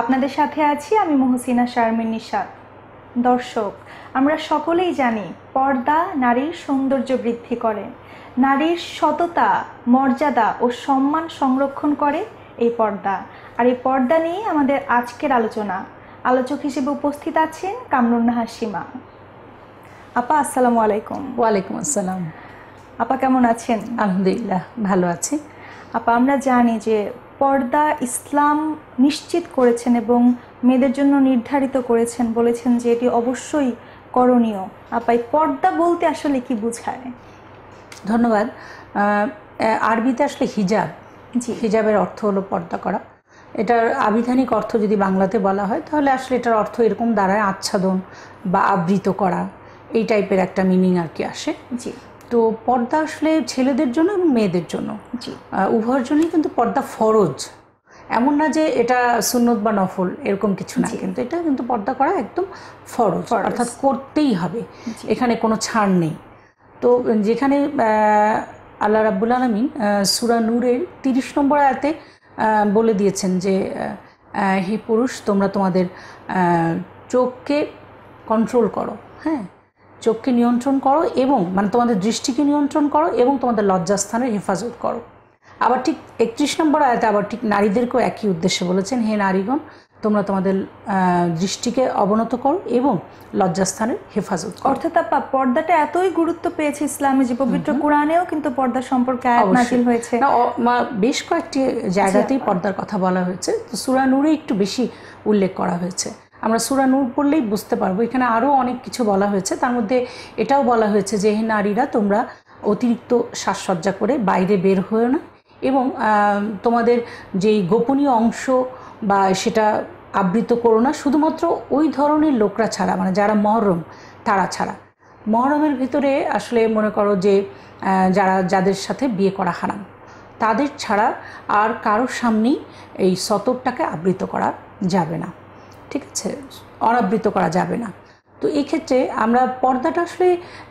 আপনাদের সাথে আছি আমি মহসিনা শারমিন নিশাদ দর্শক আমরা সকলেই জানি পর্দা নারীর সৌন্দর্য বৃদ্ধি করে নারীর সততা মর্যাদা ও সম্মান সংরক্ষণ করে এই পর্দা আর এই পর্দা নিয়ে আমাদের আজকের আলোচনা আলোচক হিসেবে উপস্থিত আছেন কামরুন নাহা সীমা আপা আসসালামু আলাইকুম ওয়ালাইকুম আসসালাম আপা কেমন আছেন আলহামদুলিল্লাহ ভালো আছি আপা আমরা জানি যে পর্দা ইসলাম নিশ্চিত করেছেন এবং মেয়েদের জন্য নির্ধারিত করেছেন বলেছেন যে এটি অবশ্যই করণীয় আপাই পর্দা বলতে আসলে কি বোঝায় ধন্যবাদ আরবিতে আসলে হিজাব জি হিজাবের অর্থ হলো পর্দা করা এটার আবিধানিক অর্থ যদি বাংলাতে বলা হয় তাহলে আসলে এটার অর্থ এরকম দাঁড়ায় আচ্ছাদন বা আবৃত করা এই টাইপের একটা মিনিং আর কি আসে জি তো পর্দা আসলে ছেলেদের জন্য এবং মেয়েদের জন্য উভয়ের জন্যই কিন্তু পর্দা ফরজ এমন না যে এটা সুন্নত বা নফল এরকম কিছু না কিন্তু এটা কিন্তু পর্দা করা একদম ফরজ অর্থাৎ করতেই হবে এখানে কোনো ছাড় নেই তো যেখানে আল্লাহ রাব্বুল আলমিন সুরা নূরের তিরিশ নম্বর আয়াতে বলে দিয়েছেন যে হে পুরুষ তোমরা তোমাদের চোখকে কন্ট্রোল করো হ্যাঁ চোখকে নিয়ন্ত্রণ করো এবং মানে তোমাদের দৃষ্টিকে নিয়ন্ত্রণ করো এবং তোমাদের লজ্জাস্থানের হেফাজত করো আবার ঠিক একত্রিশ নম্বর আয়তে আবার ঠিক নারীদেরকেও একই উদ্দেশ্যে বলেছেন হে নারীগণ তোমরা তোমাদের দৃষ্টিকে অবনত করো এবং লজ্জাস্থানের হেফাজত অর্থাৎ পর্দাটা এতই গুরুত্ব পেয়েছে ইসলামে যে পবিত্র কোরআনেও কিন্তু পর্দা সম্পর্কে আয়াত নাজিল হয়েছে বেশ কয়েকটি জায়গাতেই আচ্ছা। পর্দার কথা বলা হয়েছে তো সুরানুরে একটু বেশি উল্লেখ করা হয়েছে আমরা সুরা নূর পড়লেই বুঝতে পারবো এখানে আরও অনেক কিছু বলা হয়েছে তার মধ্যে এটাও বলা হয়েছে যে হে নারীরা তোমরা অতিরিক্ত সাজসজ্জা করে বাইরে বের হয়েও না এবং তোমাদের যেই গোপনীয় অংশ বা সেটা আবৃত করো না শুধুমাত্র ওই ধরনের লোকরা ছাড়া মানে যারা মহরম তারা ছাড়া মহরমের ভিতরে আসলে মনে করো যে যারা যাদের সাথে বিয়ে করা হারাম তাদের ছাড়া আর কারোর সামনেই এই সতরটাকে আবৃত করা যাবে না ঠিক আছে অনাবৃত করা যাবে না তো এই ক্ষেত্রে আমরা পর্দাটা আসলে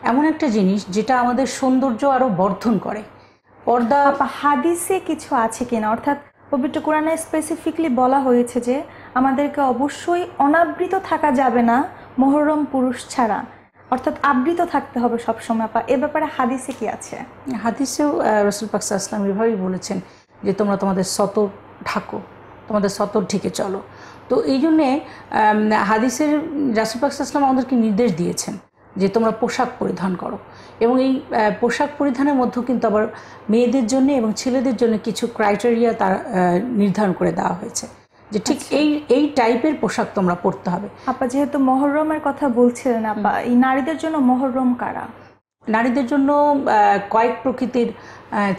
এমন একটা জিনিস যেটা আমাদের সৌন্দর্য আরও বর্ধন করে পর্দা হাদিসে কিছু আছে কিনা অর্থাৎ পবিত্র কোরআনে স্পেসিফিকলি বলা হয়েছে যে আমাদেরকে অবশ্যই অনাবৃত থাকা যাবে না মহরম পুরুষ ছাড়া অর্থাৎ আবৃত থাকতে হবে সবসময় আপা এ ব্যাপারে হাদিসে কি আছে হাদিসেও রসুল পাকসা আসলাম এভাবেই বলেছেন যে তোমরা তোমাদের সত ঢাকো তোমাদের সত ঢেকে চলো তো এই জন্যে হাদিসের রাসুপাক ইসলাম আমাদেরকে নির্দেশ দিয়েছেন যে তোমরা পোশাক পরিধান করো এবং এই পোশাক পরিধানের মধ্যেও কিন্তু আবার মেয়েদের জন্য এবং ছেলেদের জন্য কিছু ক্রাইটেরিয়া তার নির্ধারণ করে দেওয়া হয়েছে যে ঠিক আচ্ছা। এই এই টাইপের পোশাক তোমরা পরতে হবে আপা যেহেতু মহরমের কথা বলছিলেন আপা এই নারীদের জন্য মহরম কারা নারীদের জন্য কয়েক প্রকৃতির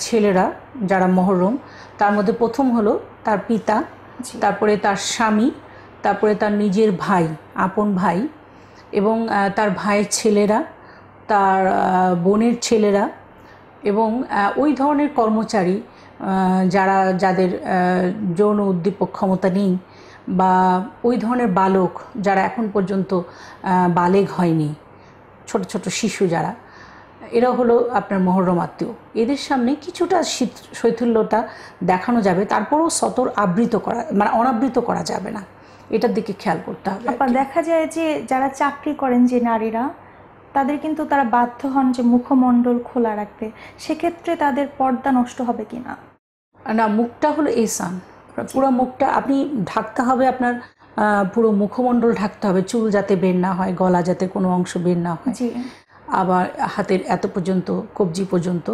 ছেলেরা যারা মহরম তার মধ্যে প্রথম হলো তার পিতা তারপরে তার স্বামী তারপরে তার নিজের ভাই আপন ভাই এবং তার ভাইয়ের ছেলেরা তার বোনের ছেলেরা এবং ওই ধরনের কর্মচারী যারা যাদের যৌন উদ্দীপক ক্ষমতা নেই বা ওই ধরনের বালক যারা এখন পর্যন্ত বালেগ হয়নি ছোট ছোট শিশু যারা এরা হলো আপনার মহরম আত্মীয় এদের সামনে কিছুটা শীত শৈথুল্যতা দেখানো যাবে তারপরও সতর আবৃত করা মানে অনাবৃত করা যাবে না এটার দিকে খেয়াল করতে হবে আবার দেখা যায় যে যারা চাকরি করেন যে নারীরা তাদের কিন্তু তারা বাধ্য হন যে মুখমণ্ডল খোলা রাখতে সেক্ষেত্রে তাদের পর্দা নষ্ট হবে কি না না মুখটা হলো এসান পুরো মুখটা আপনি ঢাকতে হবে আপনার পুরো মুখমণ্ডল ঢাকতে হবে চুল যাতে বের না হয় গলা যাতে কোনো অংশ বের না হয় আবার হাতের এত পর্যন্ত কবজি পর্যন্ত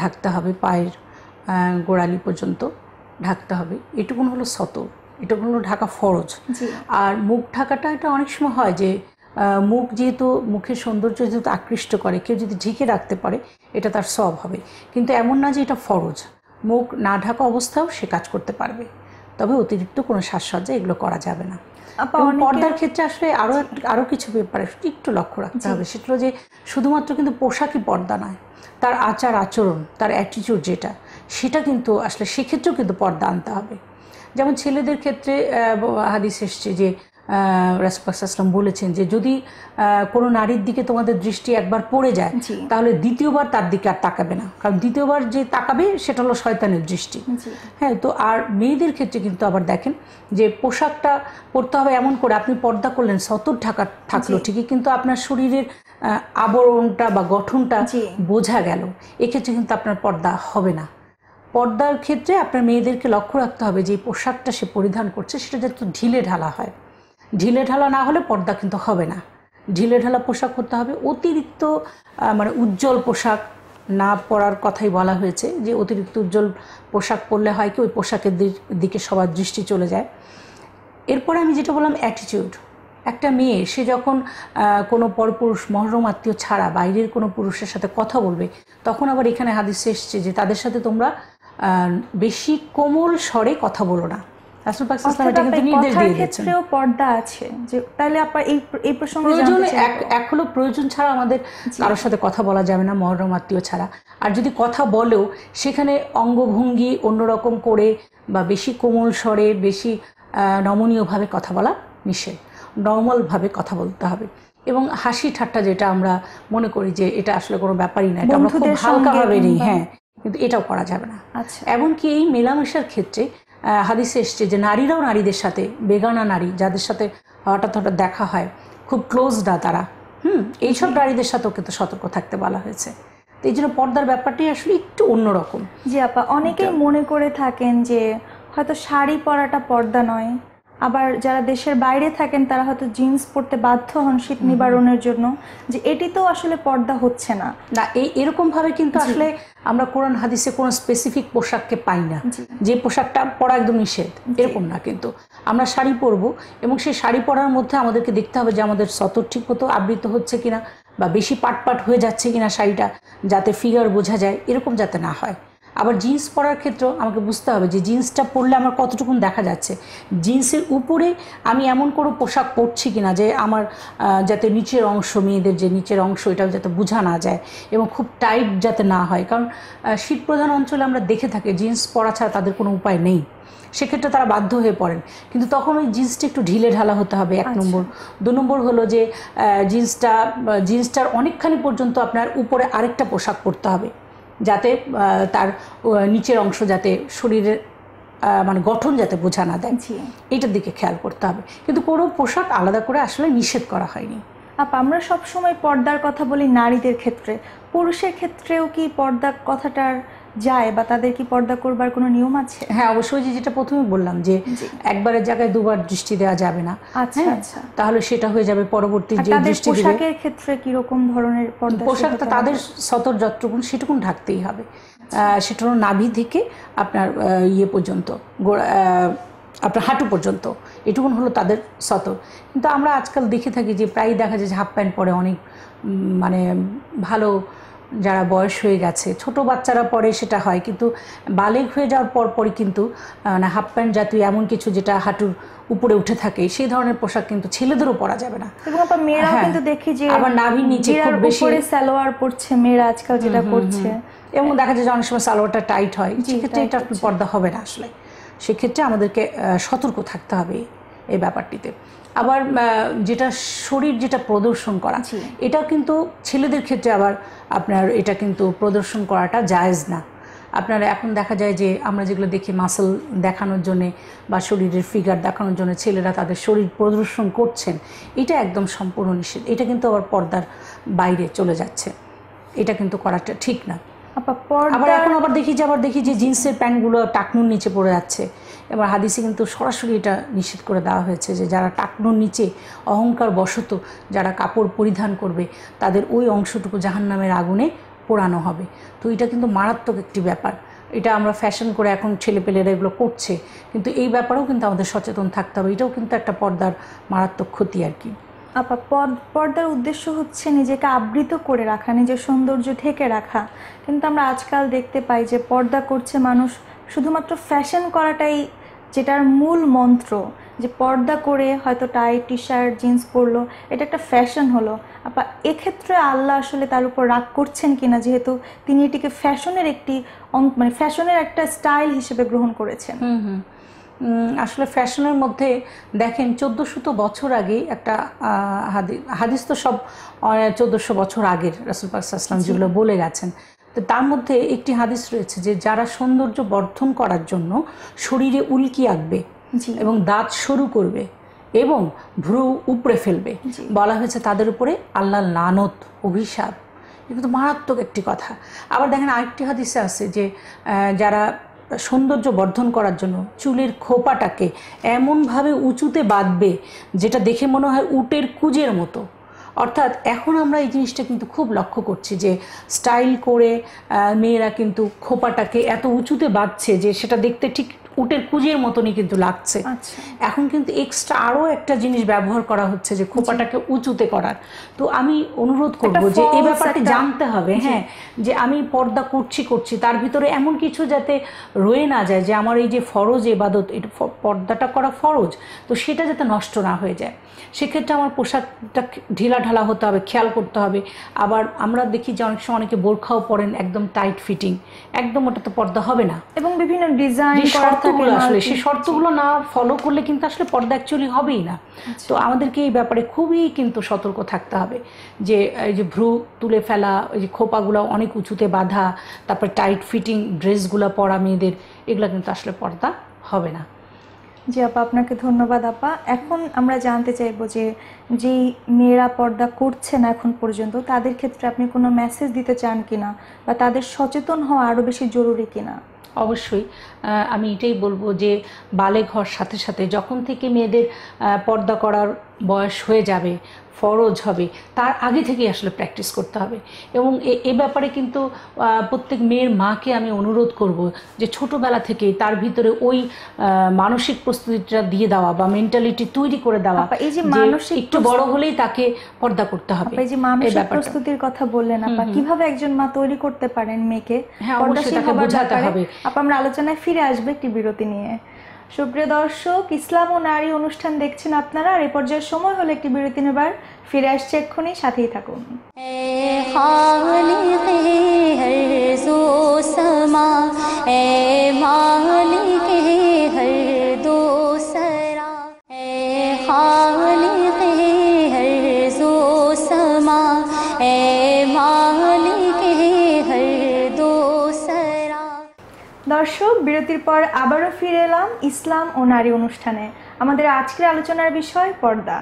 ঢাকতে হবে পায়ের গোড়ালি পর্যন্ত ঢাকতে হবে এটুকুন হলো শত এটুকুন হলো ঢাকা ফরজ আর মুখ ঢাকাটা এটা অনেক সময় হয় যে মুখ যেহেতু মুখের সৌন্দর্য যেহেতু আকৃষ্ট করে কেউ যদি ঢেকে রাখতে পারে এটা তার সব হবে কিন্তু এমন না যে এটা ফরজ মুখ না ঢাকা অবস্থাও সে কাজ করতে পারবে তবে অতিরিক্ত কোনো সাজসজ্জা এগুলো করা যাবে না পর্দার ক্ষেত্রে আসলে আরো আরো কিছু ব্যাপারে একটু লক্ষ্য রাখতে হবে সেটা যে শুধুমাত্র কিন্তু পোশাকই পর্দা নয় তার আচার আচরণ তার অ্যাটিচিউড যেটা সেটা কিন্তু আসলে সেক্ষেত্রেও কিন্তু পর্দা আনতে হবে যেমন ছেলেদের ক্ষেত্রে হাদিস এসছে যে রাসুকাসলাম বলেছেন যে যদি কোনো নারীর দিকে তোমাদের দৃষ্টি একবার পড়ে যায় তাহলে দ্বিতীয়বার তার দিকে আর তাকাবে না কারণ দ্বিতীয়বার যে তাকাবে সেটা হলো শয়তানের দৃষ্টি হ্যাঁ তো আর মেয়েদের ক্ষেত্রে কিন্তু আবার দেখেন যে পোশাকটা পরতে হবে এমন করে আপনি পর্দা করলেন সতর ঢাকা থাকলো ঠিকই কিন্তু আপনার শরীরের আবরণটা বা গঠনটা বোঝা গেল এক্ষেত্রে কিন্তু আপনার পর্দা হবে না পর্দার ক্ষেত্রে আপনার মেয়েদেরকে লক্ষ্য রাখতে হবে যে পোশাকটা সে পরিধান করছে সেটা যাতে ঢিলে ঢালা হয় ঢিলে ঢালা না হলে পর্দা কিন্তু হবে না ঢিলে ঢালা পোশাক পরতে হবে অতিরিক্ত মানে উজ্জ্বল পোশাক না পরার কথাই বলা হয়েছে যে অতিরিক্ত উজ্জ্বল পোশাক পরলে হয় কি ওই পোশাকের দিকে সবার দৃষ্টি চলে যায় এরপরে আমি যেটা বললাম অ্যাটিটিউড একটা মেয়ে সে যখন কোনো পরপুরুষ মহরম আত্মীয় ছাড়া বাইরের কোনো পুরুষের সাথে কথা বলবে তখন আবার এখানে হাদিসে এসছে যে তাদের সাথে তোমরা বেশি কোমল স্বরে কথা বলো না পর্দা আছে যে আপনার প্রয়োজন ছাড়া আমাদের সাথে কথা বলা যাবে না আত্মীয় ছাড়া আর যদি কথা বলেও সেখানে অঙ্গভঙ্গি অন্যরকম করে বা বেশি কোমল স্বরে বেশি নমনীয়ভাবে কথা বলা নিষেধ নর্মালভাবে কথা বলতে হবে এবং হাসি ঠাট্টা যেটা আমরা মনে করি যে এটা আসলে কোনো ব্যাপারই না এটা আমরা খুব হালকাভাবে নিই হ্যাঁ কিন্তু এটাও করা যাবে না আচ্ছা এমনকি এই মেলামেশার ক্ষেত্রে হাদিসে এসছে যে নারীরাও নারীদের সাথে বেগানা নারী যাদের সাথে হঠাৎ হঠাৎ দেখা হয় খুব ক্লোজ না তারা হুম এইসব নারীদের সাথেও কিন্তু সতর্ক থাকতে বলা হয়েছে তো এই জন্য পর্দার ব্যাপারটি আসলে একটু অন্যরকম জি আপা অনেকেই মনে করে থাকেন যে হয়তো শাড়ি পরাটা পর্দা নয় আবার যারা দেশের বাইরে থাকেন তারা হয়তো জিন্স পরতে বাধ্য হন শীত নিবারণের জন্য যে এটি তো আসলে পর্দা হচ্ছে না না এই এরকম ভাবে কিন্তু আসলে আমরা কোরআন হাদিসে কোনো স্পেসিফিক পোশাককে পাই না যে পোশাকটা পরা একদম নিষেধ এরকম না কিন্তু আমরা শাড়ি পরব এবং সেই শাড়ি পরার মধ্যে আমাদেরকে দেখতে হবে যে আমাদের সতর ঠিক মতো আবৃত হচ্ছে কিনা বা বেশি পাট পাট হয়ে যাচ্ছে কিনা শাড়িটা যাতে ফিগার বোঝা যায় এরকম যাতে না হয় আবার জিন্স পরার ক্ষেত্রেও আমাকে বুঝতে হবে যে জিন্সটা পরলে আমার কতটুকুন দেখা যাচ্ছে জিন্সের উপরে আমি এমন কোনো পোশাক পরছি কি না যে আমার যাতে নিচের অংশ মেয়েদের যে নিচের অংশ এটাও যাতে বোঝা না যায় এবং খুব টাইট যাতে না হয় কারণ শীত প্রধান অঞ্চলে আমরা দেখে থাকি জিন্স পরা ছাড়া তাদের কোনো উপায় নেই সেক্ষেত্রে তারা বাধ্য হয়ে পড়েন কিন্তু তখন ওই জিন্সটা একটু ঢিলে ঢালা হতে হবে এক আচ্ছা। নম্বর দু নম্বর হলো যে জিন্সটা জিন্সটার অনেকখানি পর্যন্ত আপনার উপরে আরেকটা পোশাক পরতে হবে যাতে তার নিচের অংশ যাতে শরীরের মানে গঠন যাতে বোঝা না দেয় এটার দিকে খেয়াল করতে হবে কিন্তু কোনো পোশাক আলাদা করে আসলে নিষেধ করা হয়নি আপ আমরা সবসময় পর্দার কথা বলি নারীদের ক্ষেত্রে পুরুষের ক্ষেত্রেও কি পর্দা কথাটার যায় বা তাদের কি পর্দা করবার কোনো নিয়ম আছে হ্যাঁ অবশ্যই যে যেটা প্রথমে বললাম যে একবারের জায়গায় দুবার দৃষ্টি দেওয়া যাবে না আচ্ছা হ্যাঁ, আচ্ছা তাহলে সেটা হয়ে যাবে পরবর্তী যে দৃষ্টি পোশাকের ক্ষেত্রে কি রকম ধরনের পর্দা পোশাকটা তাদের সতর যতটুকুন সেটুকুন ঢাকতেই হবে আচ্ছা। সেটা নাভি থেকে আপনার ইয়ে পর্যন্ত আপনার হাঁটু পর্যন্ত এটুকুন হলো তাদের সতর কিন্তু আমরা আজকাল দেখে থাকি যে প্রায় দেখা যায় যে হাফ প্যান্ট পরে অনেক মানে ভালো যারা বয়স হয়ে গেছে ছোট বাচ্চারা পরে সেটা হয় কিন্তু বালেক হয়ে যাওয়ার পর পরই কিন্তু মানে হাফ প্যান্ট জাতীয় এমন কিছু যেটা হাঁটুর উপরে উঠে থাকে সেই ধরনের পোশাক কিন্তু ছেলেদেরও পরা যাবে না এবং আবার হ্যাঁ, কিন্তু দেখি যে আবার নাভি নিচে খুব বেশি সালোয়ার পরছে মেয়েরা আজকাল যেটা করছে এবং দেখা যায় যে অনেক সময় সালোয়ারটা টাইট হয় সেক্ষেত্রে এটা পর্দা হবে না আসলে সেক্ষেত্রে আমাদেরকে সতর্ক থাকতে হবে এই ব্যাপারটিতে আবার যেটা শরীর যেটা প্রদর্শন করা এটা কিন্তু ছেলেদের ক্ষেত্রে আবার আপনার এটা কিন্তু প্রদর্শন করাটা জায়জ না আপনার এখন দেখা যায় যে আমরা যেগুলো দেখি মাসেল দেখানোর জন্যে বা শরীরের ফিগার দেখানোর জন্য ছেলেরা তাদের শরীর প্রদর্শন করছেন এটা একদম সম্পূর্ণ নিষেধ এটা কিন্তু আবার পর্দার বাইরে চলে যাচ্ছে এটা কিন্তু করাটা ঠিক না আবার এখন আবার দেখি যে আবার দেখি যে জিন্সের প্যান্টগুলো টাকনুর নিচে পড়ে যাচ্ছে এবার হাদিসে কিন্তু সরাসরি এটা নিষেধ করে দেওয়া হয়েছে যে যারা টাকনোর নিচে অহংকার বশত যারা কাপড় পরিধান করবে তাদের ওই অংশটুকু জাহান নামের আগুনে পোড়ানো হবে তো এটা কিন্তু মারাত্মক একটি ব্যাপার এটা আমরা ফ্যাশন করে এখন ছেলেপেলেরা এগুলো করছে কিন্তু এই ব্যাপারেও কিন্তু আমাদের সচেতন থাকতে হবে এটাও কিন্তু একটা পর্দার মারাত্মক ক্ষতি আর কি আপা পর্দার উদ্দেশ্য হচ্ছে নিজেকে আবৃত করে রাখা নিজের সৌন্দর্য ঢেকে রাখা কিন্তু আমরা আজকাল দেখতে পাই যে পর্দা করছে মানুষ শুধুমাত্র ফ্যাশন করাটাই যেটার মূল মন্ত্র যে পর্দা করে হয়তো টাই টি শার্ট জিন্স পরলো এটা একটা ফ্যাশন হলো আপা এক্ষেত্রে আল্লাহ আসলে তার উপর রাগ করছেন কিনা যেহেতু তিনি এটিকে ফ্যাশনের একটি মানে ফ্যাশনের একটা স্টাইল হিসেবে গ্রহণ করেছেন আসলে ফ্যাশনের মধ্যে দেখেন চোদ্দোশত বছর আগে একটা হাদিস হাদিস তো সব চোদ্দোশো বছর আগের রসুল পাক যেগুলো বলে গেছেন তো তার মধ্যে একটি হাদিস রয়েছে যে যারা সৌন্দর্য বর্ধন করার জন্য শরীরে উল্কি আঁকবে এবং দাঁত শুরু করবে এবং ভ্রু উপড়ে ফেলবে বলা হয়েছে তাদের উপরে আল্লাহ লানত অভিশাপ কিন্তু মারাত্মক একটি কথা আবার দেখেন আরেকটি হাদিসে আছে যে যারা সৌন্দর্য বর্ধন করার জন্য চুলের খোপাটাকে এমনভাবে উঁচুতে বাঁধবে যেটা দেখে মনে হয় উটের কুজের মতো অর্থাৎ এখন আমরা এই জিনিসটা কিন্তু খুব লক্ষ্য করছি যে স্টাইল করে মেয়েরা কিন্তু খোপাটাকে এত উঁচুতে বাঁধছে যে সেটা দেখতে ঠিক উটের কুজের মতনই কিন্তু লাগছে আচ্ছা। এখন কিন্তু এক্সট্রা আরও একটা জিনিস ব্যবহার করা হচ্ছে যে খোপাটাকে উঁচুতে করার তো আমি অনুরোধ করব যে এই ব্যাপারটি জানতে হবে হ্যাঁ যে আমি পর্দা করছি করছি তার ভিতরে এমন কিছু যাতে রয়ে না যায় যে আমার এই যে ফরজ এবাদত এটা পর্দাটা করা ফরজ তো সেটা যাতে নষ্ট না হয়ে যায় সেক্ষেত্রে আমার পোশাকটা ঢিলা ঢালা হতে হবে খেয়াল করতে হবে আবার আমরা দেখি যে অনেক সময় অনেকে বোরখাও পরেন একদম টাইট ফিটিং একদম ওটা তো পর্দা হবে না এবং বিভিন্ন ডিজাইন শর্তগুলো আসলে সেই শর্তগুলো না ফলো করলে কিন্তু আসলে পর্দা অ্যাকচুয়ালি হবেই না আচ্ছা। তো আমাদেরকে এই ব্যাপারে খুবই কিন্তু সতর্ক থাকতে হবে যে এই যে ভ্রু তুলে ফেলা ওই যে খোপাগুলো অনেক উঁচুতে বাঁধা তারপর টাইট ফিটিং ড্রেসগুলো পরা মেয়েদের এগুলো কিন্তু আসলে পর্দা হবে না জি আপা আপনাকে ধন্যবাদ আপা এখন আমরা জানতে চাইব যে যেই মেয়েরা পর্দা করছে না এখন পর্যন্ত তাদের ক্ষেত্রে আপনি কোনো মেসেজ দিতে চান কিনা বা তাদের সচেতন হওয়া আরও বেশি জরুরি কিনা অবশ্যই আমি এটাই বলবো যে বালে ঘর সাথে সাথে যখন থেকে মেয়েদের পর্দা করার বয়স হয়ে যাবে ফরজ হবে তার আগে থেকেই আসলে প্র্যাকটিস করতে হবে এবং এ ব্যাপারে কিন্তু প্রত্যেক মেয়ের মাকে আমি অনুরোধ করব যে ছোটোবেলা থেকেই তার ভিতরে ওই মানসিক প্রস্তুতিটা দিয়ে দেওয়া বা মেন্টালিটি তৈরি করে দেওয়া এই যে মানসিক একটু বড় হলেই তাকে পর্দা করতে হবে এই যে মানসিক প্রস্তুতির কথা বললেন আপা কিভাবে একজন মা তৈরি করতে পারেন মেয়েকে হ্যাঁ অবশ্যই তাকে বোঝাতে হবে আপা আমরা আলোচনায় ফিরে আসবে একটি বিরতি নিয়ে সুপ্রিয় দর্শক ইসলাম ও নারী অনুষ্ঠান দেখছেন আপনারা আর এ পর্যায়ের সময় হলো একটি বিরতি নেবার ফিরে আসছে এক্ষুনি সাথেই থাকুন এ বিরতির পর আবারও ফিরে এলাম ইসলাম ও নারী অনুষ্ঠানে আমাদের আজকের আলোচনার বিষয় পর্দা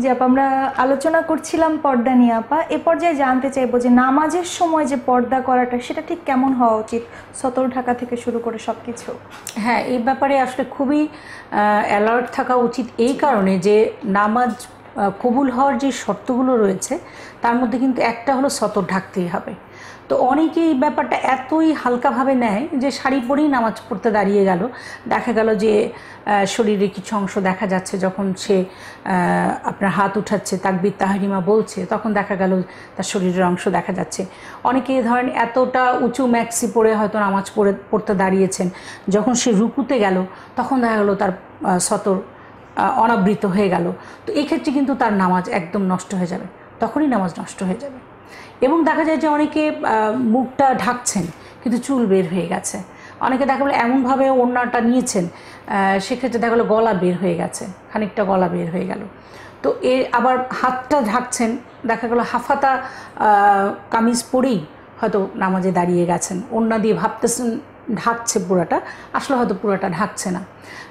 যে আপা আমরা আলোচনা করছিলাম পর্দা নিয়ে আপা এ পর্যায়ে জানতে চাইবো যে নামাজের সময় যে পর্দা করাটা সেটা ঠিক কেমন হওয়া উচিত সতর ঢাকা থেকে শুরু করে সব কিছু হ্যাঁ এই ব্যাপারে আসলে খুবই অ্যালার্ট থাকা উচিত এই কারণে যে নামাজ কবুল হওয়ার যে শর্তগুলো রয়েছে তার মধ্যে কিন্তু একটা হলো সতর ঢাকতেই হবে তো অনেকে এই ব্যাপারটা এতই হালকাভাবে নেয় যে শাড়ি পরেই নামাজ পড়তে দাঁড়িয়ে গেল দেখা গেল যে শরীরে কিছু অংশ দেখা যাচ্ছে যখন সে আপনার হাত উঠাচ্ছে তাকবির তাহারিমা বলছে তখন দেখা গেল তার শরীরের অংশ দেখা যাচ্ছে অনেকে ধরেন এতটা উঁচু ম্যাক্সি পরে হয়তো নামাজ পড়ে পড়তে দাঁড়িয়েছেন যখন সে রুকুতে গেল তখন দেখা গেল তার সতর অনাবৃত হয়ে গেল তো এক্ষেত্রে কিন্তু তার নামাজ একদম নষ্ট হয়ে যাবে তখনই নামাজ নষ্ট হয়ে যাবে এবং দেখা যায় যে অনেকে মুখটা ঢাকছেন কিন্তু চুল বের হয়ে গেছে অনেকে দেখা গেলো এমনভাবে ওড়নাটা নিয়েছেন সেক্ষেত্রে দেখা গেলো গলা বের হয়ে গেছে খানিকটা গলা বের হয়ে গেল তো এ আবার হাতটা ঢাকছেন দেখা গেলো হাফাতা কামিজ পরেই হয়তো নামাজে দাঁড়িয়ে গেছেন ওড়না দিয়ে ভাবতেছেন ঢাকছে পুরাটা আসলে হয়তো পুরাটা ঢাকছে না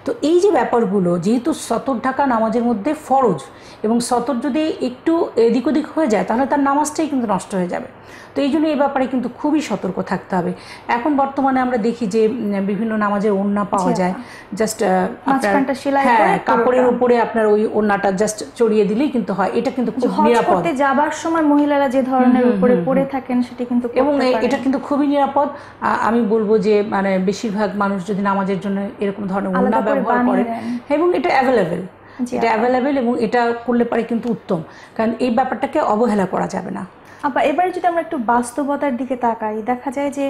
তো এই যে ব্যাপারগুলো যেহেতু সতর ঢাকা নামাজের মধ্যে ফরজ এবং সতর যদি একটু এদিক ওদিক হয়ে যায় তাহলে তার নামাজটাই কিন্তু নষ্ট হয়ে যাবে তো এই জন্য এই ব্যাপারে কিন্তু খুবই সতর্ক থাকতে হবে এখন বর্তমানে আমরা দেখি যে বিভিন্ন নামাজের ওন্না পাওয়া যায় জাস্ট আচ্ছা। হ্যাঁ কাপড়ের উপরে আপনার ওই ওন্নাটা জাস্ট চড়িয়ে দিলেই কিন্তু হয় এটা কিন্তু খুব নিরাপদ যাবার সময় মহিলারা যে ধরনের উপরে পরে থাকেন সেটা কিন্তু এবং এটা কিন্তু খুবই নিরাপদ আমি বলবো যে মানে বেশিরভাগ মানুষ যদি নামাজের জন্য এরকম ধরনের ওড়না ব্যবহার করে হ্যাঁ, এবং এটা অ্যাভেলেবেল এটা অ্যাভেলেবেল এবং এটা করলে পারে কিন্তু উত্তম কারণ এই ব্যাপারটাকে অবহেলা করা যাবে না আপা এবারে যদি আমরা একটু বাস্তবতার দিকে তাকাই দেখা যায় যে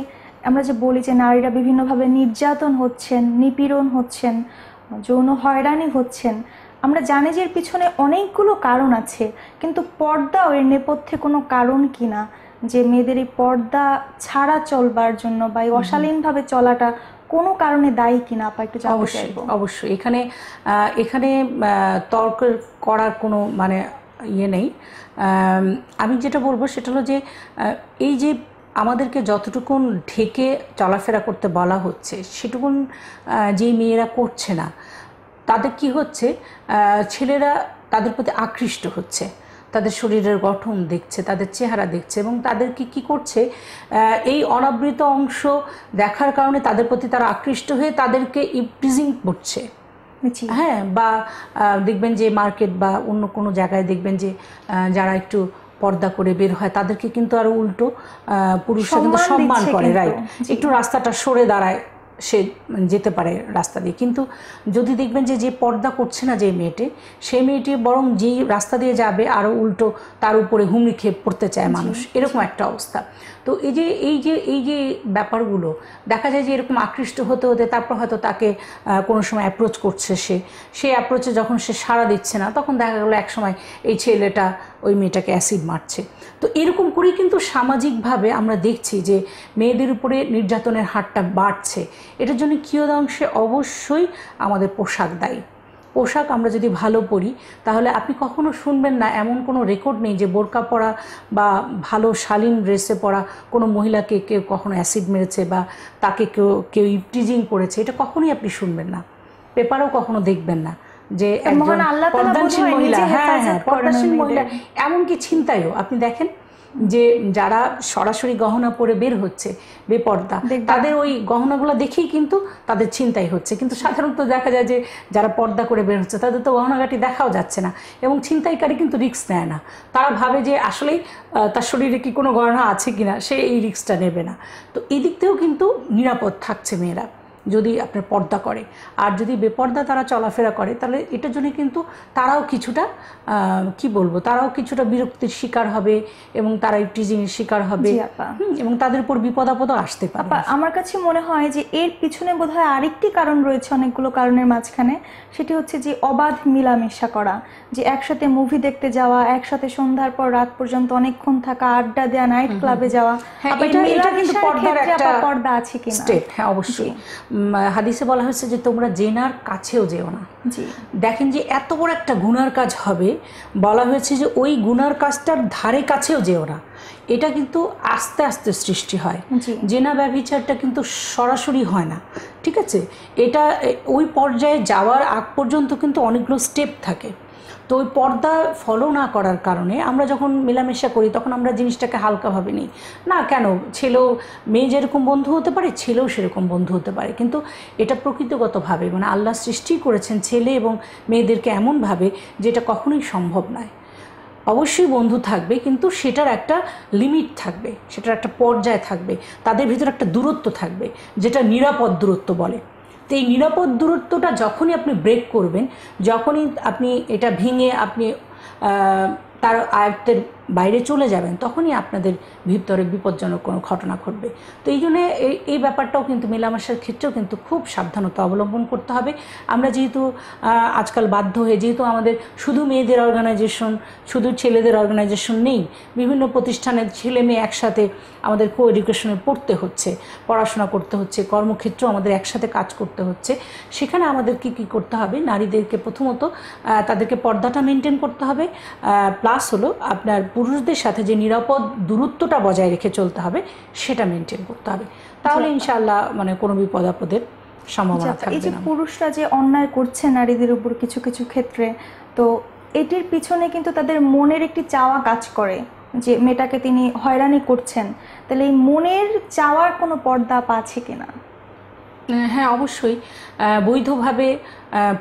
আমরা যে বলি যে নারীরা বিভিন্নভাবে নির্যাতন হচ্ছেন নিপীড়ন হচ্ছেন যৌন হয়রানি হচ্ছেন আমরা জানি যে এর পিছনে অনেকগুলো কারণ আছে কিন্তু পর্দাও এর নেপথ্যে কোনো কারণ কিনা যে মেয়েদের এই পর্দা ছাড়া চলবার জন্য বা এই অশালীনভাবে চলাটা কোনো কারণে দায়ী কিনা আপা একটু অবশ্যই অবশ্যই এখানে এখানে তর্ক করার কোনো মানে ইয়ে নেই আমি যেটা বলবো সেটা হলো যে এই যে আমাদেরকে যতটুকুন ঢেকে চলাফেরা করতে বলা হচ্ছে সেটুকুন যেই মেয়েরা করছে না তাদের কি হচ্ছে ছেলেরা তাদের প্রতি আকৃষ্ট হচ্ছে তাদের শরীরের গঠন দেখছে তাদের চেহারা দেখছে এবং তাদেরকে কি করছে এই অনাবৃত অংশ দেখার কারণে তাদের প্রতি তারা আকৃষ্ট হয়ে তাদেরকে ইপ্রিজিং করছে হ্যাঁ বা দেখবেন যে মার্কেট বা অন্য কোনো জায়গায় দেখবেন যে যারা একটু পর্দা করে বের হয় তাদেরকে কিন্তু আরও উল্টো পুরুষরা কিন্তু সম্মান করে রাইট একটু রাস্তাটা সরে দাঁড়ায় সে যেতে পারে রাস্তা দিয়ে কিন্তু যদি দেখবেন যে যে পর্দা করছে না যে মেয়েটি সেই মেয়েটি বরং যেই রাস্তা দিয়ে যাবে আরও উল্টো তার উপরে হুমড়ি খেয়ে পড়তে চায় মানুষ এরকম একটা অবস্থা তো এই যে এই যে এই যে ব্যাপারগুলো দেখা যায় যে এরকম আকৃষ্ট হতে হতে তারপর হয়তো তাকে কোনো সময় অ্যাপ্রোচ করছে সে সেই অ্যাপ্রোচে যখন সে সাড়া দিচ্ছে না তখন দেখা গেলো একসময় এই ছেলেটা ওই মেয়েটাকে অ্যাসিড মারছে তো এরকম করেই কিন্তু সামাজিকভাবে আমরা দেখছি যে মেয়েদের উপরে নির্যাতনের হারটা বাড়ছে এটার জন্য কিয়দাংশে অবশ্যই আমাদের পোশাক দায়ী পোশাক আমরা যদি ভালো পরি তাহলে আপনি কখনো শুনবেন না এমন কোনো রেকর্ড নেই যে বোরকা পরা বা ভালো শালীন ড্রেসে পরা কোনো মহিলাকে কেউ কখনো অ্যাসিড মেরেছে বা তাকে কেউ কেউ ইপটিজিং করেছে এটা কখনোই আপনি শুনবেন না পেপারও কখনো দেখবেন না যে মহান আল্লাহ পর্দাশীল মহিলা হ্যাঁ হ্যাঁ পর্দাশীল মহিলা এমনকি ছিনতাইও আপনি দেখেন যে যারা সরাসরি গহনা পরে বের হচ্ছে বেপর্দা তাদের ওই গহনাগুলো দেখেই কিন্তু তাদের চিন্তাই হচ্ছে কিন্তু সাধারণত দেখা যায় যে যারা পর্দা করে বের হচ্ছে তাদের তো গহনাঘাটি দেখাও যাচ্ছে না এবং ছিনতাইকারী কিন্তু রিক্স নেয় না তারা ভাবে যে আসলেই তার শরীরে কি কোনো গহনা আছে কিনা সে এই রিক্সটা নেবে না তো এই দিক থেকেও কিন্তু নিরাপদ থাকছে মেয়েরা যদি আপনার পর্দা করে আর যদি বেপর্দা তারা চলাফেরা করে তাহলে এটার জন্য কিন্তু তারাও কিছুটা কি বলবো তারাও কিছুটা বিরক্তির শিকার হবে এবং তারা টিজিংয়ের শিকার হবে এবং তাদের উপর বিপদ আপদ আসতে পারে আমার কাছে মনে হয় যে এর পিছনে বোধহয় আরেকটি কারণ রয়েছে অনেকগুলো কারণের মাঝখানে সেটি হচ্ছে যে অবাধ মিলামেশা করা যে একসাথে মুভি দেখতে যাওয়া একসাথে সন্ধ্যার পর রাত পর্যন্ত অনেকক্ষণ থাকা আড্ডা দেওয়া নাইট ক্লাবে যাওয়া পর্দা আছে কিনা স্টেপ হ্যাঁ অবশ্যই হাদিসে বলা হয়েছে যে তোমরা জেনার কাছেও যেও না দেখেন যে এত বড় একটা গুনার কাজ হবে বলা হয়েছে যে ওই গুনার কাজটার ধারে কাছেও যেও না এটা কিন্তু আস্তে আস্তে সৃষ্টি হয় জেনা ব্যবচারটা কিন্তু সরাসরি হয় না ঠিক আছে এটা ওই পর্যায়ে যাওয়ার আগ পর্যন্ত কিন্তু অনেকগুলো স্টেপ থাকে তো ওই পর্দা ফলো না করার কারণে আমরা যখন মেলামেশা করি তখন আমরা জিনিসটাকে হালকাভাবে নিই না কেন ছেলেও মেয়ে যেরকম বন্ধু হতে পারে ছেলেও সেরকম বন্ধু হতে পারে কিন্তু এটা প্রকৃতিগতভাবে মানে আল্লাহ সৃষ্টি করেছেন ছেলে এবং মেয়েদেরকে এমনভাবে যেটা কখনোই সম্ভব নয় অবশ্যই বন্ধু থাকবে কিন্তু সেটার একটা লিমিট থাকবে সেটার একটা পর্যায় থাকবে তাদের ভিতরে একটা দূরত্ব থাকবে যেটা নিরাপদ দূরত্ব বলে তো এই নিরাপদ দূরত্বটা যখনই আপনি ব্রেক করবেন যখনই আপনি এটা ভেঙে আপনি তার আয়ত্তের বাইরে চলে যাবেন তখনই আপনাদের ভিতরে বিপজ্জনক কোনো ঘটনা ঘটবে তো এই জন্যে এই ব্যাপারটাও কিন্তু মেলামেশার ক্ষেত্রেও কিন্তু খুব সাবধানতা অবলম্বন করতে হবে আমরা যেহেতু আজকাল বাধ্য হয়ে যেহেতু আমাদের শুধু মেয়েদের অর্গানাইজেশন শুধু ছেলেদের অর্গানাইজেশন নেই বিভিন্ন প্রতিষ্ঠানের ছেলে মেয়ে একসাথে আমাদের কো এডুকেশনে পড়তে হচ্ছে পড়াশোনা করতে হচ্ছে কর্মক্ষেত্রেও আমাদের একসাথে কাজ করতে হচ্ছে সেখানে আমাদের কি কি করতে হবে নারীদেরকে প্রথমত তাদেরকে পর্দাটা মেনটেন করতে হবে প্লাস হলো আপনার পুরুষদের সাথে যে নিরাপদ দূরত্বটা বজায় রেখে চলতে হবে সেটা মেনটেন করতে হবে তাহলে আচ্ছা। ইনশাল্লাহ মানে কোনো বিপদ আপদের সম্ভাবনা থাকবে আচ্ছা, আচ্ছা, এই যে পুরুষরা যে অন্যায় করছে নারীদের উপর কিছু কিছু ক্ষেত্রে তো এটির পিছনে কিন্তু তাদের মনের একটি চাওয়া কাজ করে যে মেয়েটাকে তিনি হয়রানি করছেন তাহলে এই মনের চাওয়ার কোনো পর্দা আছে কিনা হ্যাঁ অবশ্যই বৈধভাবে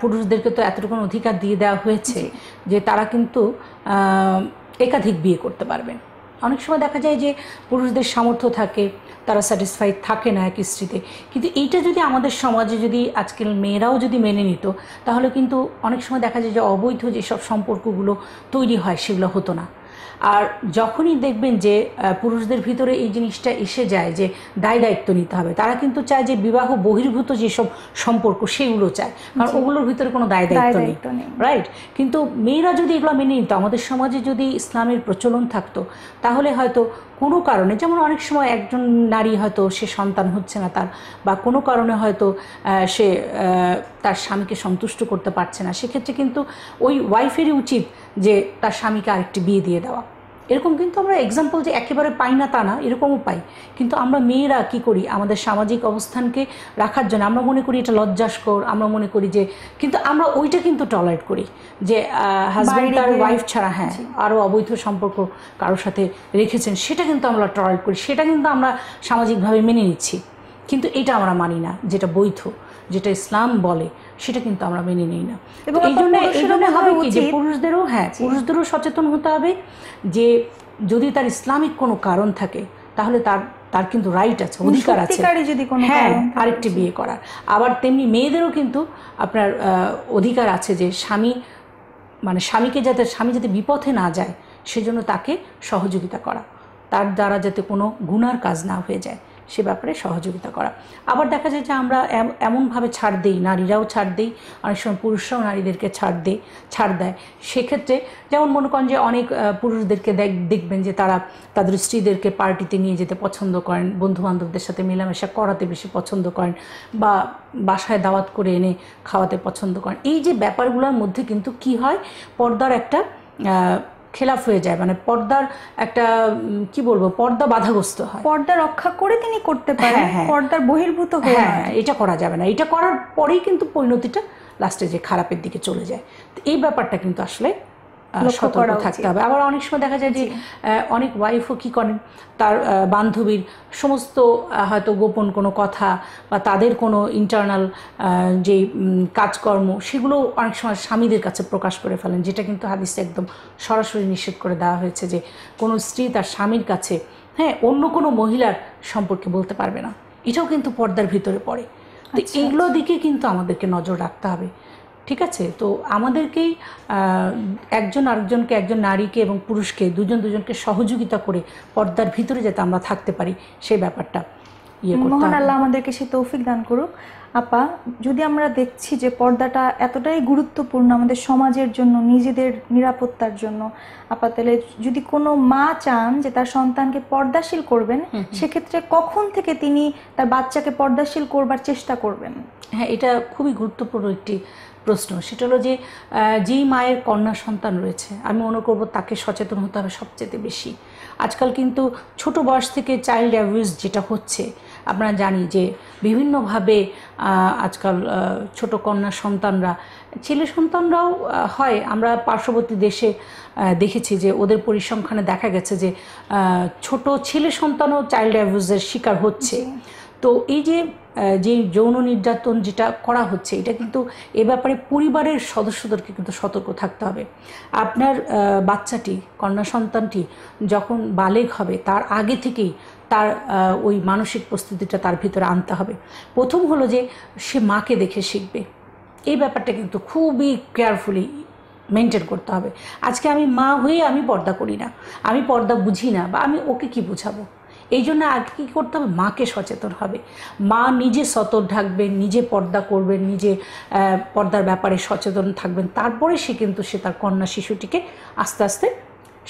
পুরুষদেরকে তো এতটুকু অধিকার দিয়ে দেওয়া হয়েছে যে তারা কিন্তু একাধিক বিয়ে করতে পারবেন অনেক সময় দেখা যায় যে পুরুষদের সামর্থ্য থাকে তারা স্যাটিসফাইড থাকে না এক স্ত্রীতে কিন্তু এইটা যদি আমাদের সমাজে যদি আজকাল মেয়েরাও যদি মেনে নিত তাহলে কিন্তু অনেক সময় দেখা যায় যে অবৈধ যেসব সম্পর্কগুলো তৈরি হয় সেগুলো হতো না আর যখনই দেখবেন যে পুরুষদের ভিতরে এই জিনিসটা এসে যায় যে দায় দায়িত্ব নিতে হবে তারা কিন্তু চায় যে বিবাহ বহির্ভূত যেসব সম্পর্ক সেগুলো চায় কারণ ওগুলোর ভিতরে কোনো দায় দায়িত্ব নেই রাইট কিন্তু মেয়েরা যদি এগুলো মেনে নিত আমাদের সমাজে যদি ইসলামের প্রচলন থাকতো তাহলে হয়তো কোনো কারণে যেমন অনেক সময় একজন নারী হয়তো সে সন্তান হচ্ছে না তার বা কোনো কারণে হয়তো সে তার স্বামীকে সন্তুষ্ট করতে পারছে না সেক্ষেত্রে কিন্তু ওই ওয়াইফেরই উচিত যে তার স্বামীকে আরেকটি বিয়ে দিয়ে দেওয়া এরকম কিন্তু আমরা এক্সাম্পল যে একেবারে পাই না তা না এরকমও পাই কিন্তু আমরা মেয়েরা কি করি আমাদের সামাজিক অবস্থানকে রাখার জন্য আমরা মনে করি এটা লজ্জাস্কর আমরা মনে করি যে কিন্তু আমরা ওইটা কিন্তু টলারেট করি যে হাজব্যান্ড আর ওয়াইফ ছাড়া হ্যাঁ আরও অবৈধ সম্পর্ক কারোর সাথে রেখেছেন সেটা কিন্তু আমরা টলারেট করি সেটা কিন্তু আমরা সামাজিকভাবে মেনে নিচ্ছি কিন্তু এটা আমরা মানি না যেটা বৈধ যেটা ইসলাম বলে সেটা কিন্তু আমরা মেনে নিই না এবং এই জন্য এই জন্য হবে কি যে পুরুষদেরও হ্যাঁ পুরুষদেরও সচেতন হতে হবে যে যদি তার ইসলামিক কোনো কারণ থাকে তাহলে তার তার কিন্তু রাইট আছে মানে অধিকার আছে যদি কোনো হ্যাঁ আরেকটি বিয়ে করার আবার তেমনি মেয়েদেরও কিন্তু আপনার অধিকার আছে যে স্বামী মানে স্বামীকে যাতে স্বামী যাতে বিপথে না যায় সেজন্য তাকে সহযোগিতা করা তার দ্বারা যাতে কোনো গুনার কাজ না হয়ে যায় সে ব্যাপারে সহযোগিতা করা আবার দেখা যায় যে আমরা এমনভাবে ছাড় দিই নারীরাও ছাড় দিই অনেক সময় পুরুষরাও নারীদেরকে ছাড় দেয় ছাড় দেয় সেক্ষেত্রে যেমন মনে করেন যে অনেক পুরুষদেরকে দেখবেন যে তারা তাদের স্ত্রীদেরকে পার্টিতে নিয়ে যেতে পছন্দ করেন বন্ধুবান্ধবদের সাথে মেলামেশা করাতে বেশি পছন্দ করেন বা বাসায় দাওয়াত করে এনে খাওয়াতে পছন্দ করেন এই যে ব্যাপারগুলোর মধ্যে কিন্তু কি হয় পর্দার একটা খেলাফ হয়ে যায় মানে পর্দার একটা কি বলবো পর্দা বাধাগ্রস্ত হয় পর্দা রক্ষা করে তিনি করতে হ্যাঁ, পারেন হ্যাঁ। পর্দার বহির্ভূত হ্যাঁ, হ্যাঁ এটা করা যাবে না এটা করার পরেই কিন্তু পরিণতিটা লাস্টে যে খারাপের দিকে চলে যায় এই ব্যাপারটা কিন্তু আসলে সতর্ক থাকতে হবে আবার অনেক সময় দেখা যায় যে অনেক ওয়াইফও কী করেন তার বান্ধবীর সমস্ত হয়তো গোপন কোনো কথা বা তাদের কোনো ইন্টারনাল যে কাজকর্ম সেগুলো অনেক সময় স্বামীদের কাছে প্রকাশ করে ফেলেন যেটা কিন্তু হাদিসে একদম সরাসরি নিষেধ করে দেওয়া হয়েছে যে কোনো স্ত্রী তার স্বামীর কাছে হ্যাঁ অন্য কোনো মহিলার সম্পর্কে বলতে পারবে না এটাও কিন্তু পর্দার ভিতরে পড়ে তো আচ্ছা, এগুলো আচ্ছা। দিকে কিন্তু আমাদেরকে নজর রাখতে হবে ঠিক আছে তো আমাদেরকেই একজন আরেকজনকে একজন নারীকে এবং পুরুষকে দুজন দুজনকে সহযোগিতা করে পর্দার ভিতরে যাতে আমরা থাকতে পারি সেই ব্যাপারটা ইয়ে আল্লাহ আমাদেরকে সে তৌফিক দান করুক আপা যদি আমরা দেখছি যে পর্দাটা এতটাই গুরুত্বপূর্ণ আমাদের সমাজের জন্য নিজেদের নিরাপত্তার জন্য আপা তাহলে যদি কোনো মা চান যে তার সন্তানকে পর্দাশীল করবেন সেক্ষেত্রে কখন থেকে তিনি তার বাচ্চাকে পর্দাশীল করবার চেষ্টা করবেন হ্যাঁ এটা খুবই গুরুত্বপূর্ণ একটি প্রশ্ন সেটা হলো যে যেই মায়ের কন্যা সন্তান রয়েছে আমি মনে করবো তাকে সচেতন হতে হবে সবচেয়ে বেশি আজকাল কিন্তু ছোট বয়স থেকে চাইল্ড অ্যাবিউজ যেটা হচ্ছে আমরা জানি যে বিভিন্নভাবে আজকাল ছোট কন্যা সন্তানরা ছেলে সন্তানরাও হয় আমরা পার্শ্ববর্তী দেশে দেখেছি যে ওদের পরিসংখ্যানে দেখা গেছে যে ছোট ছেলে সন্তানও চাইল্ড অ্যাবিউজের শিকার হচ্ছে তো এই যে যে যৌন নির্যাতন যেটা করা হচ্ছে এটা কিন্তু এ ব্যাপারে পরিবারের সদস্যদেরকে কিন্তু সতর্ক থাকতে হবে আপনার বাচ্চাটি কন্যা সন্তানটি যখন বালেগ হবে তার আগে থেকেই তার ওই মানসিক প্রস্তুতিটা তার ভিতরে আনতে হবে প্রথম হলো যে সে মাকে দেখে শিখবে এই ব্যাপারটা কিন্তু খুবই কেয়ারফুলি মেনটেন করতে হবে আজকে আমি মা হয়ে আমি পর্দা করি না আমি পর্দা বুঝি না বা আমি ওকে কি বুঝাবো এই জন্য আগে কী করতে হবে মাকে সচেতন হবে মা নিজে সতর ঢাকবেন নিজে পর্দা করবেন নিজে পর্দার ব্যাপারে সচেতন থাকবেন তারপরে সে কিন্তু সে তার কন্যা শিশুটিকে আস্তে আস্তে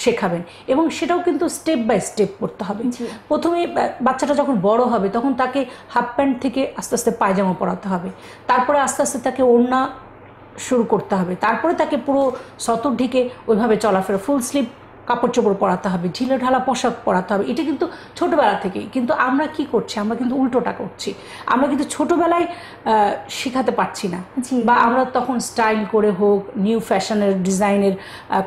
শেখাবেন এবং সেটাও কিন্তু স্টেপ বাই স্টেপ করতে হবে প্রথমে বাচ্চাটা যখন বড় হবে তখন তাকে হাফ প্যান্ট থেকে আস্তে আস্তে পায়জামা পরাতে হবে তারপরে আস্তে আস্তে তাকে ওড়না শুরু করতে হবে তারপরে তাকে পুরো সতর ঢেকে ওইভাবে চলাফেরা ফুল স্লিপ কাপড় চোপড় পরাতে হবে ঢিলে ঢালা পোশাক পরাতে হবে এটা কিন্তু ছোটোবেলা থেকেই কিন্তু আমরা কি করছি আমরা কিন্তু উল্টোটা করছি আমরা কিন্তু ছোটোবেলায় শেখাতে পারছি না বা আমরা তখন স্টাইল করে হোক নিউ ফ্যাশনের ডিজাইনের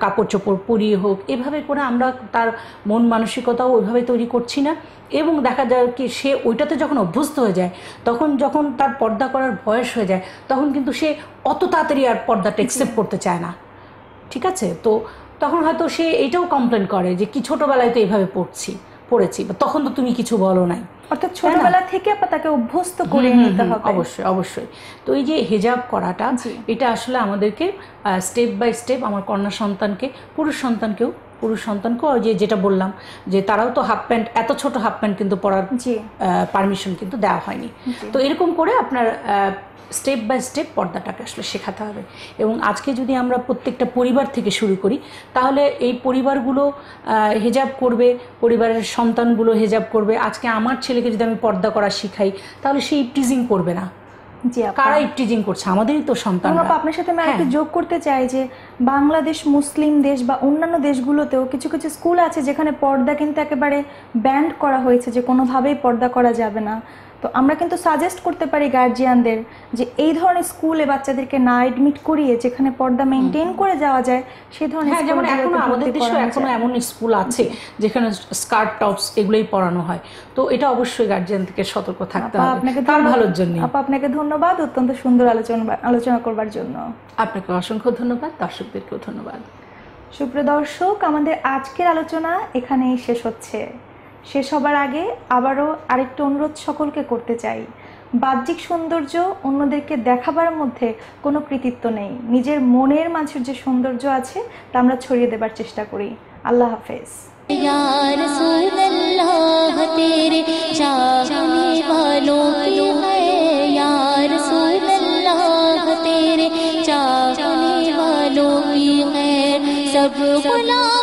কাপড় চোপড় পরিয়ে হোক এভাবে করে আমরা তার মন মানসিকতাও ওইভাবে তৈরি করছি না এবং দেখা যায় কি সে ওইটাতে যখন অভ্যস্ত হয়ে যায় তখন যখন তার পর্দা করার বয়স হয়ে যায় তখন কিন্তু সে অত তাড়াতাড়ি আর পর্দাটা অ্যাকসেপ্ট করতে চায় না ঠিক আছে তো তখন হয়তো সে এটাও কমপ্লেন করে যে কি ছোটবেলায় তো এইভাবে পড়ছি পড়েছি বা তখন তো তুমি কিছু বলো নাই অর্থাৎ ছোটবেলা থেকে আপনার তাকে অভ্যস্ত করে নিতে হবে অবশ্যই অবশ্যই তো এই যে হেজাব করাটা এটা আসলে আমাদেরকে স্টেপ বাই স্টেপ আমার কন্যা সন্তানকে পুরুষ সন্তানকেও পুরুষ সন্তানকেও যে যেটা বললাম যে তারাও তো হাফ প্যান্ট এত ছোট হাফ প্যান্ট কিন্তু পরার পারমিশন কিন্তু দেওয়া হয়নি তো এরকম করে আপনার স্টেপ বাই স্টেপ পর্দাটাকে আসলে শেখাতে হবে এবং আজকে যদি আমরা প্রত্যেকটা পরিবার থেকে শুরু করি তাহলে এই পরিবারগুলো হেজাব করবে পরিবারের সন্তানগুলো হেজাব করবে আজকে আমার ছেলেকে যদি আমি পর্দা করা শিখাই তাহলে সে ইপটিজিং করবে না কারা ইপটিজিং করছে আমাদেরই তো সন্তান আপনার সাথে আমি একটু হ্যাঁ। যোগ করতে চাই যে বাংলাদেশ মুসলিম দেশ বা অন্যান্য দেশগুলোতেও কিছু কিছু স্কুল আছে যেখানে পর্দা কিন্তু একেবারে ব্যান্ড করা হয়েছে যে কোনোভাবেই পর্দা করা যাবে না তো আমরা কিন্তু সাজেস্ট করতে পারি গার্জিয়ানদের যে এই ধরনের স্কুলে বাচ্চাদেরকে না এডমিট করিয়ে যেখানে পর্দা মেনটেন করে যাওয়া যায় সেই ধরনের হ্যাঁ যেমন এখনো আমাদের দেশে এখনো এমন স্কুল আছে যেখানে স্কার্ট টপস এগুলোই পড়ানো হয় তো এটা অবশ্যই গার্জিয়ানদেরকে সতর্ক থাকতে হবে আপনাকে তার ভালোর জন্য আপা আপনাকে ধন্যবাদ অত্যন্ত সুন্দর আলোচনা আলোচনা করবার জন্য আপনাকে অসংখ্য ধন্যবাদ দর্শকদেরকেও ধন্যবাদ সুপ্রিয় দর্শক আমাদের আজকের আলোচনা এখানেই শেষ হচ্ছে শেষ হবার আগে আবারও আরেকটা অনুরোধ সকলকে করতে চাই বাহ্যিক সৌন্দর্য অন্যদেরকে দেখাবার মধ্যে কোনো কৃতিত্ব নেই নিজের মনের মাঝের যে সৌন্দর্য আছে তা আমরা ছড়িয়ে দেবার চেষ্টা করি আল্লাহ হাফেজ সব গুলা